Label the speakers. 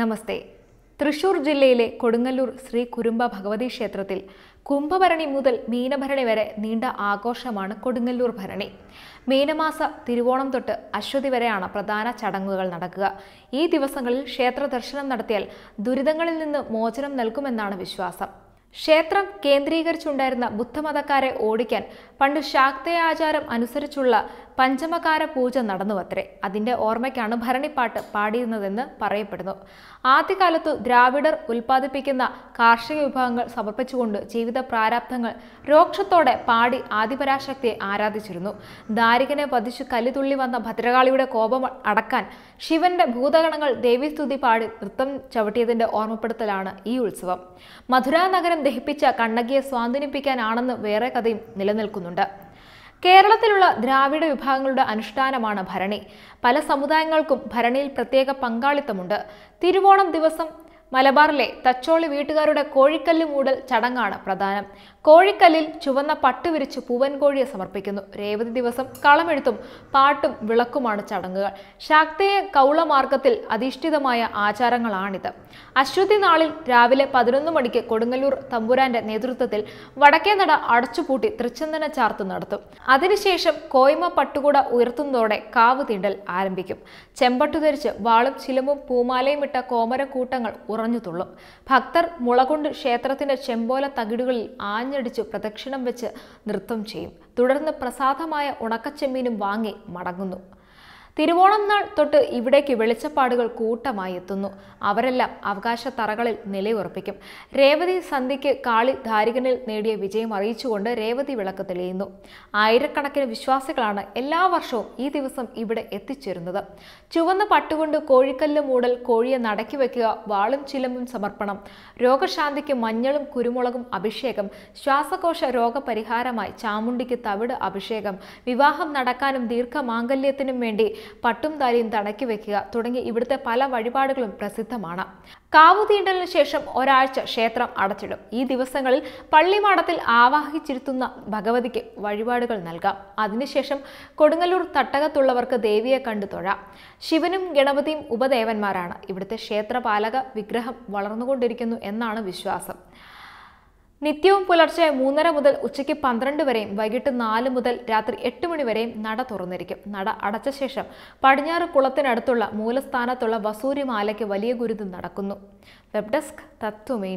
Speaker 1: നമസ്തേ തൃശൂർ ജില്ലയിലെ കൊടുങ്ങല്ലൂർ ശ്രീ കുരുമ്പ ഭഗവതി ക്ഷേത്രത്തിൽ കുംഭഭരണി മുതൽ മീനഭരണി വരെ നീണ്ട ആഘോഷമാണ് കൊടുങ്ങല്ലൂർ ഭരണി മീനമാസ തിരുവോണം തൊട്ട് അശ്വതി വരെയാണ് പ്രധാന ചടങ്ങുകൾ നടക്കുക ഈ ദിവസങ്ങളിൽ ക്ഷേത്ര ദർശനം നടത്തിയാൽ ദുരിതങ്ങളിൽ നിന്ന് മോചനം നൽകുമെന്നാണ് വിശ്വാസം ക്ഷേത്രം കേന്ദ്രീകരിച്ചുണ്ടായിരുന്ന ബുദ്ധമതക്കാരെ ഓടിക്കാൻ പണ്ട് ശാക്തയാചാരം അനുസരിച്ചുള്ള പഞ്ചമകാര പൂജ നടന്നുവത്രേ അതിൻ്റെ ഓർമ്മയ്ക്കാണ് ഭരണിപ്പാട്ട് പാടിയിരുന്നതെന്ന് പറയപ്പെടുന്നു ആദ്യകാലത്തു ദ്രാവിഡർ ഉൽപ്പാദിപ്പിക്കുന്ന കാർഷിക വിഭവങ്ങൾ സമർപ്പിച്ചുകൊണ്ട് ജീവിത പ്രാരാബ്ധങ്ങൾ രോക്ഷത്തോടെ പാടി ആദിപരാശക്തിയെ ആരാധിച്ചിരുന്നു ദാരികനെ പതിച്ചു കല്ലുതുള്ളി വന്ന ഭദ്രകാളിയുടെ കോപം അടക്കാൻ ശിവന്റെ ഭൂതഗണങ്ങൾ ദേവീസ്തുതി പാടി നൃത്തം ചവിട്ടിയതിന്റെ ഓർമ്മപ്പെടുത്തലാണ് ഈ ഉത്സവം മധുരാ നഗരം ദഹിപ്പിച്ച കണ്ണകിയെ സ്വാന്തനിപ്പിക്കാനാണെന്ന് വേറെ കഥയും നിലനിൽക്കുന്നുണ്ട് കേരളത്തിലുള്ള ദ്രാവിഡ വിഭാഗങ്ങളുടെ അനുഷ്ഠാനമാണ് ഭരണി പല സമുദായങ്ങൾക്കും ഭരണിയിൽ പ്രത്യേക പങ്കാളിത്തമുണ്ട് തിരുവോണം ദിവസം മലബാറിലെ തച്ചോളി വീട്ടുകാരുടെ കോഴിക്കല്ല് മൂടൽ ചടങ്ങാണ് പ്രധാനം കോഴിക്കല്ലിൽ ചുവന്ന പട്ട് വിരിച്ച് കോഴിയെ സമർപ്പിക്കുന്നു രേവതി ദിവസം കളമെഴുത്തും പാട്ടും വിളക്കുമാണ് ചടങ്ങുകൾ ശാക്തേയ കൗളമാർഗത്തിൽ അധിഷ്ഠിതമായ ആചാരങ്ങളാണിത് അശ്വതി നാളിൽ രാവിലെ പതിനൊന്ന് മണിക്ക് കൊടുങ്ങല്ലൂർ തമ്പുരാന്റെ നേതൃത്വത്തിൽ വടക്കേനട അടച്ചുപൂട്ടി തൃച്ചന്ദന ചാർത്ത് നടത്തും അതിനുശേഷം കോയ്മ പട്ടുകൂട ഉയർത്തുന്നതോടെ കാവ് തീണ്ടൽ ആരംഭിക്കും ചെമ്പട്ടു ധരിച്ച് വാളും ചിലമ്പും പൂമാലയും ഇട്ട കോമരക്കൂട്ടങ്ങൾ കുറഞ്ഞുതുള്ളും ഭക്തർ മുളകൊണ്ട് ക്ഷേത്രത്തിന്റെ ചെമ്പോല തകിടുകളിൽ ആഞ്ഞടിച്ച് പ്രദക്ഷിണം വെച്ച് നൃത്തം ചെയ്യും തുടർന്ന് പ്രസാദമായ ഉണക്കച്ചെമ്മീനും വാങ്ങി മടങ്ങുന്നു തിരുവോണം നാൾ തൊട്ട് ഇവിടേക്ക് വെളിച്ചപ്പാടുകൾ കൂട്ടമായി എത്തുന്നു അവരെല്ലാം അവകാശ തറകളിൽ നിലയുറപ്പിക്കും രേവതി സന്ധ്യയ്ക്ക് കാളി ധാരികനിൽ നേടിയ വിജയം അറിയിച്ചുകൊണ്ട് രേവതി വിളക്ക് തെളിയുന്നു ആയിരക്കണക്കിന് വിശ്വാസികളാണ് എല്ലാ വർഷവും ഈ ദിവസം ഇവിടെ എത്തിച്ചേരുന്നത് ചുവന്ന പട്ടുകൊണ്ട് കോഴിക്കല്ല് മൂടൽ കോഴിയെ നടക്കി വയ്ക്കുക വാളും ചിലമ്പും സമർപ്പണം രോഗശാന്തിക്ക് മഞ്ഞളും കുരുമുളകും അഭിഷേകം ശ്വാസകോശ രോഗപരിഹാരമായി ചാമുണ്ടിക്ക് തവിട് അഭിഷേകം വിവാഹം നടക്കാനും ദീർഘമാംഗല്യത്തിനും വേണ്ടി പട്ടും താലിയും തടക്കി വെക്കുക തുടങ്ങി ഇവിടുത്തെ പല വഴിപാടുകളും പ്രസിദ്ധമാണ് കാവുതീണ്ടലിന് ശേഷം ഒരാഴ്ച ക്ഷേത്രം അടച്ചിടും ഈ ദിവസങ്ങളിൽ പള്ളിമാടത്തിൽ ആവാഹിച്ചിരുത്തുന്ന ഭഗവതിക്ക് വഴിപാടുകൾ നൽകാം അതിനുശേഷം കൊടുങ്ങല്ലൂർ തട്ടകത്തുള്ളവർക്ക് ദേവിയെ കണ്ടു തൊഴാം ശിവനും ഗണപതിയും ഉപദേവന്മാരാണ് ഇവിടുത്തെ ക്ഷേത്രപാലക വിഗ്രഹം വളർന്നുകൊണ്ടിരിക്കുന്നു എന്നാണ് വിശ്വാസം നിത്യവും പുലർച്ചെ മൂന്നര മുതൽ ഉച്ചയ്ക്ക് പന്ത്രണ്ട് വരെയും വൈകിട്ട് നാല് മുതൽ രാത്രി എട്ട് മണി വരെയും നട തുറന്നിരിക്കും നട അടച്ച ശേഷം പടിഞ്ഞാറ് കുളത്തിനടുത്തുള്ള മൂലസ്ഥാനത്തുള്ള വസൂരിമാലയ്ക്ക് വലിയ ഗുരുതി നടക്കുന്നു വെബ് ഡെസ്ക് തത്വമേ